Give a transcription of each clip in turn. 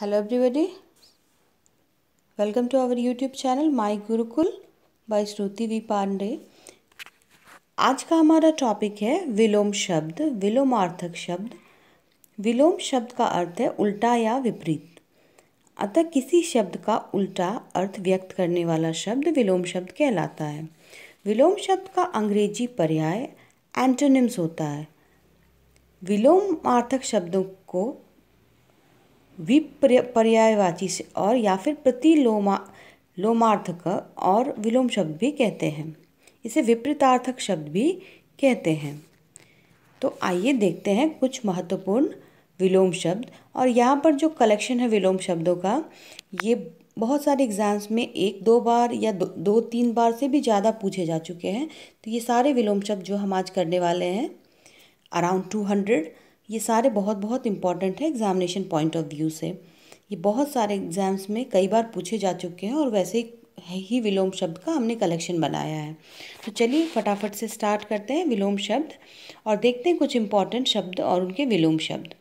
Hello everybody welcome to our YouTube channel my Gurukul by Shruti V Pandey आज का हमारा topic है विलोम शब्द विलोमार्थक शब्द विलोम शब्द का अर्थ है उल्टा या विपरीत अतः किसी शब्द का उल्टा अर्थ व्यक्त करने वाला शब्द विलोम शब्द कहलाता है विलोम शब्द का अंग्रेजी पर्याय एंटोनिम्स होता है विलोमार्थक शब्दों को विपर्य पर्यायवाची से और या फिर प्रतिलोमा लोमार्थक और विलोम शब्द भी कहते हैं इसे विपरीतार्थक शब्द भी कहते हैं तो आइए देखते हैं कुछ महत्वपूर्ण विलोम शब्द और यहाँ पर जो कलेक्शन है विलोम शब्दों का ये बहुत सारे एग्ज़ाम्स में एक दो बार या दो, दो तीन बार से भी ज़्यादा पूछे जा चुके हैं तो ये सारे विलोम शब्द जो हम आज करने वाले हैं अराउंड टू हंड्रेड ये सारे बहुत बहुत इम्पॉर्टेंट है एग्जामिनेशन पॉइंट ऑफ व्यू से ये बहुत सारे एग्ज़ाम्स में कई बार पूछे जा चुके हैं और वैसे ही विलोम शब्द का हमने कलेक्शन बनाया है तो चलिए फटाफट से स्टार्ट करते हैं विलोम शब्द और देखते हैं कुछ इम्पॉर्टेंट शब्द और उनके विलोम शब्द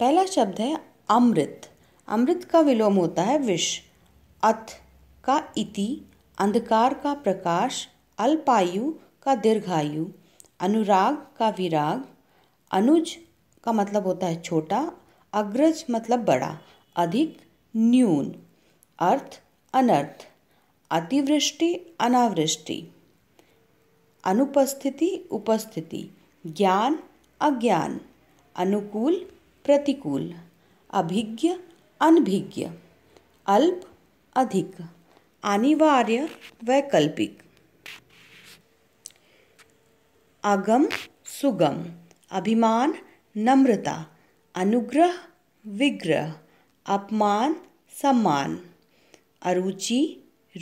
पहला शब्द है अमृत अमृत का विलोम होता है विष अथ का इति अंधकार का प्रकाश अल्पायु का दीर्घायु अनुराग का विराग अनुज का मतलब होता है छोटा अग्रज मतलब बड़ा अधिक न्यून अर्थ अनर्थ अतिवृष्टि अनावृष्टि अनुपस्थिति उपस्थिति ज्ञान अज्ञान अनुकूल प्रतिकूल अभिज्ञ अनभिज्ञ अल्प अधिक अनिवार्य वैकल्पिक अगम सुगम अभिमान नम्रता अनुग्रह विग्रह अपमान सम्मान अरुचि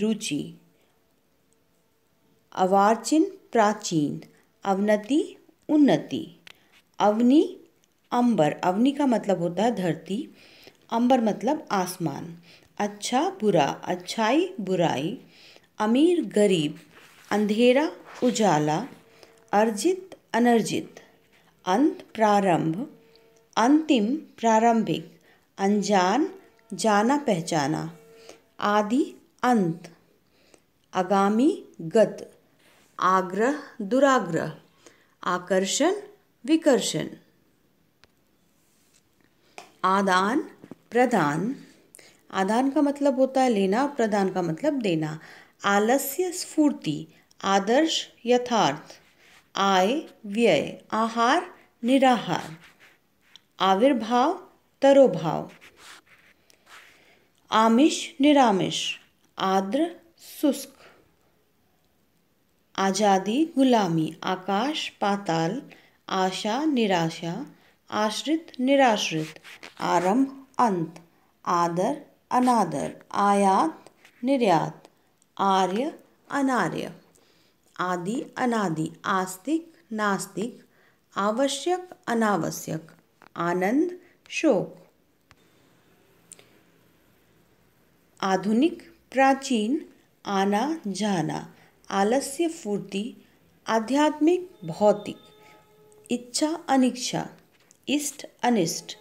रुचि अवार्चिन प्राचीन अवनति उन्नति अवनी अंबर अवनी का मतलब होता है धरती अंबर मतलब आसमान अच्छा बुरा अच्छाई बुराई अमीर गरीब अंधेरा उजाला अर्जित अनर्जित अंत प्रारंभ अंतिम प्रारंभिक अनजान जाना पहचाना आदि अंत आगामी गत आग्रह दुराग्रह आकर्षण विकर्षण आदान प्रदान आदान का मतलब होता है लेना प्रदान का मतलब देना आलस्य स्फूर्ति आदर्श यथार्थ आय व्यय आहार निराहार आविर्भाव तरोभाव आमिष निरामिष आद्र शुष्क आज़ादी गुलामी आकाश पाताल आशा निराशा आश्रित निराश्रित आरंभ अंत आदर अनादर आयात निर्यात आर्य अनार्य आदि अनादि आस्तिक नास्तिक आवश्यक अनावश्यक आनंद शोक आधुनिक प्राचीन आना जाना आलस्य फूर्ति आध्यात्मिक भौतिक इच्छा अनिच्छा इष्ट अनिष्ट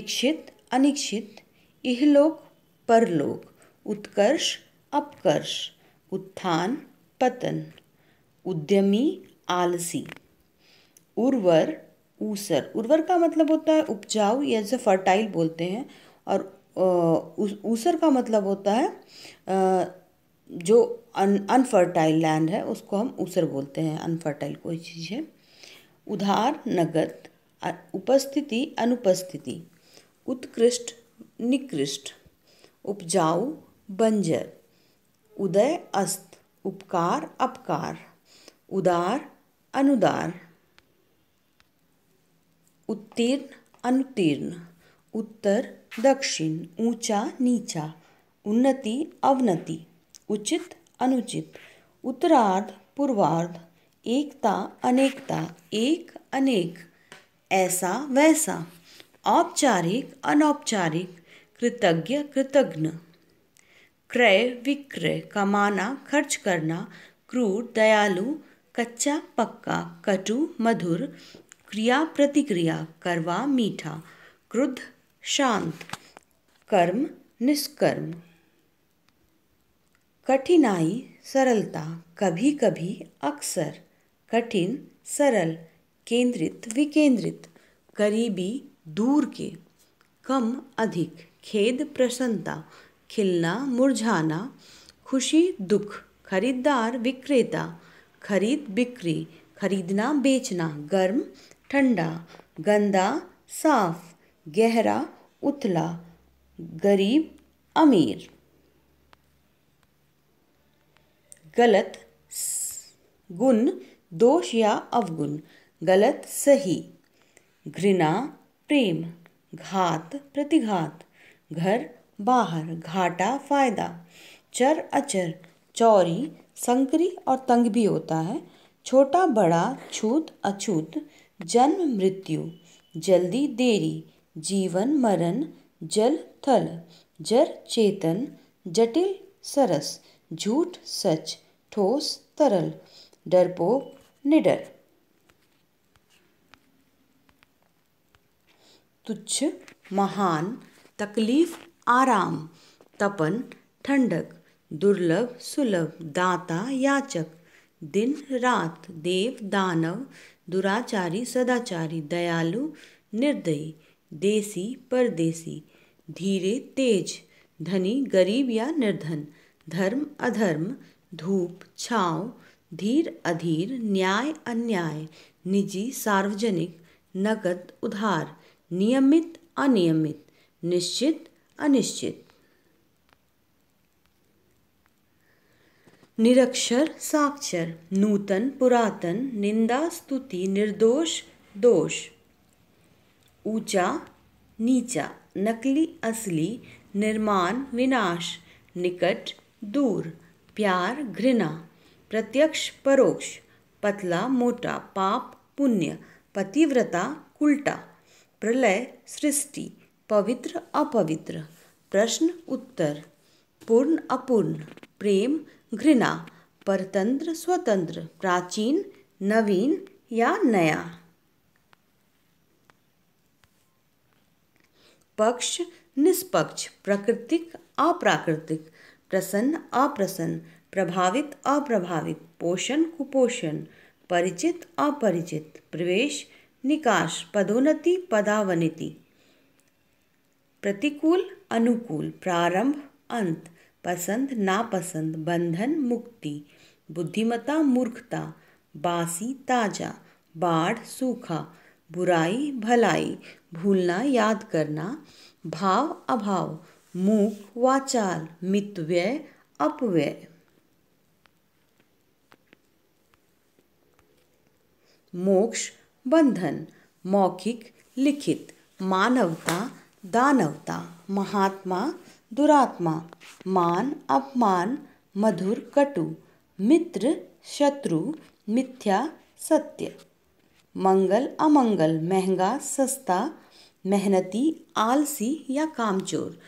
इच्छित अनिच्छित इहलोक परलोक उत्कर्ष अपकर्ष उत्थान पतन उद्यमी आलसी उर्वर ऊसर उर्वर का मतलब होता है उपजाऊ या जैसे फर्टाइल बोलते हैं और ऊसर का मतलब होता है जो अनफर्टाइल लैंड है उसको हम ऊसर बोलते हैं अनफर्टाइल कोई चीज़ है उधार नगद उपस्थिति अनुपस्थिति उत्कृष्ट निकृष्ट उपजाऊ बंजर उदय अस्त उपकार अपकार उदार अनुदार उत्तीर्ण अनुतीर्ण उत्तर दक्षिण ऊंचा नीचा उन्नति अवनति उचित अनुचित उत्तरार्ध पूर्वार्ध एकता अनेकता एक अनेक ऐसा वैसा औपचारिक अनौपचारिक कृतज्ञ कृतज्ञ क्रय विक्रय कमाना खर्च करना क्रूर दयालु कच्चा पक्का कटु मधुर क्रिया प्रतिक्रिया करवा मीठा क्रुद्ध शांत कर्म निष्कर्म कठिनाई सरलता कभी कभी अक्सर कठिन सरल केंद्रित विकेंद्रित करीबी दूर के कम अधिक खेद प्रसन्नता खिलना मुरझाना खुशी दुख खरीदार विक्रेता खरीद बिक्री खरीदना बेचना गर्म ठंडा गंदा साफ गहरा उथला गरीब अमीर गलत गुण दोष या अवगुण गलत सही घृणा प्रेम घात प्रतिघात घर बाहर घाटा फ़ायदा चर अचर चौरी संकरी और तंग भी होता है छोटा बड़ा छूत अछूत जन्म मृत्यु जल्दी देरी जीवन मरण जल थल जर चेतन जटिल सरस झूठ सच ठोस तरल डरपो निडर तुच्छ महान तकलीफ आराम तपन ठंडक दुर्लभ सुलभ दाता याचक दिन रात देव दानव दुराचारी सदाचारी दयालु निर्दयी देसी परदेसी धीरे तेज धनी गरीब या निर्धन धर्म अधर्म धूप छाँव धीर अधीर न्याय अन्याय निजी सार्वजनिक नकद उधार नियमित अनियमित निश्चित अनिश्चित निरक्षर साक्षर नूतन पुरातन निंदा स्तुति निर्दोष दोष ऊंचा नीचा नकली असली निर्माण विनाश निकट दूर प्यार घृणा प्रत्यक्ष परोक्ष पतला मोटा पाप पुण्य पतिव्रता उल्टा प्रलय सृष्टि पवित्र अपवित्र प्रश्न उत्तर पूर्ण अपूर्ण प्रेम घृणा परतंत्र स्वतंत्र प्राचीन नवीन या नया पक्ष निष्पक्ष प्राकृतिक अप्राकृतिक प्रसन्न अप्रसन्न प्रभावित अप्रभावित पोषण कुपोषण परिचित अपरिचित प्रवेश निकाश पदोन्नति पदावनिति प्रतिकूल अनुकूल प्रारंभ अंत पसंद नापसंद बंधन मुक्ति बुद्धिमता मूर्खता बासी ताजा बाढ़ सूखा बुराई भलाई भूलना याद करना भाव अभाव मूक वाचाल मितव्यय अपव्यय मोक्ष बंधन मौखिक लिखित मानवता दानवता महात्मा दुरात्मा मान अपमान मधुर कटु मित्र शत्रु मिथ्या सत्य मंगल अमंगल महंगा सस्ता मेहनती आलसी या कामचोर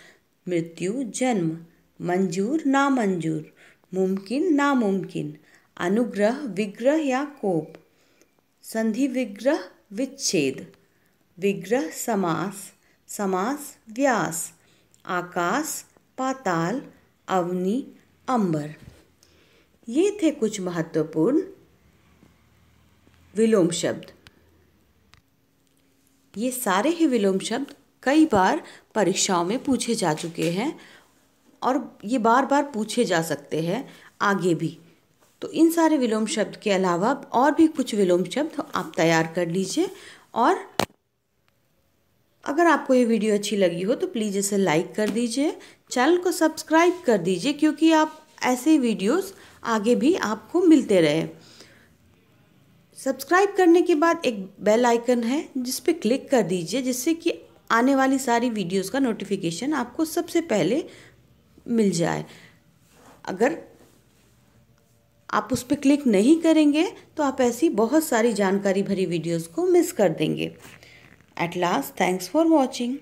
मृत्यु जन्म मंजूर नामंजूर मुमकिन नामुमकिन अनुग्रह विग्रह या कोप संधि विग्रह विच्छेद विग्रह समास समास व्यास आकाश पाताल अवनी अंबर ये थे कुछ महत्वपूर्ण विलोम शब्द ये सारे ही विलोम शब्द कई बार परीक्षाओं में पूछे जा चुके हैं और ये बार बार पूछे जा सकते हैं आगे भी तो इन सारे विलोम शब्द के अलावा और भी कुछ विलोम शब्द आप तैयार कर लीजिए और अगर आपको ये वीडियो अच्छी लगी हो तो प्लीज़ इसे लाइक कर दीजिए चैनल को सब्सक्राइब कर दीजिए क्योंकि आप ऐसे वीडियोस आगे भी आपको मिलते रहे सब्सक्राइब करने के बाद एक बेल आइकन है जिस पर क्लिक कर दीजिए जिससे कि आने वाली सारी वीडियोस का नोटिफिकेशन आपको सबसे पहले मिल जाए अगर आप उस पर क्लिक नहीं करेंगे तो आप ऐसी बहुत सारी जानकारी भरी वीडियोज़ को मिस कर देंगे At last, thanks for watching.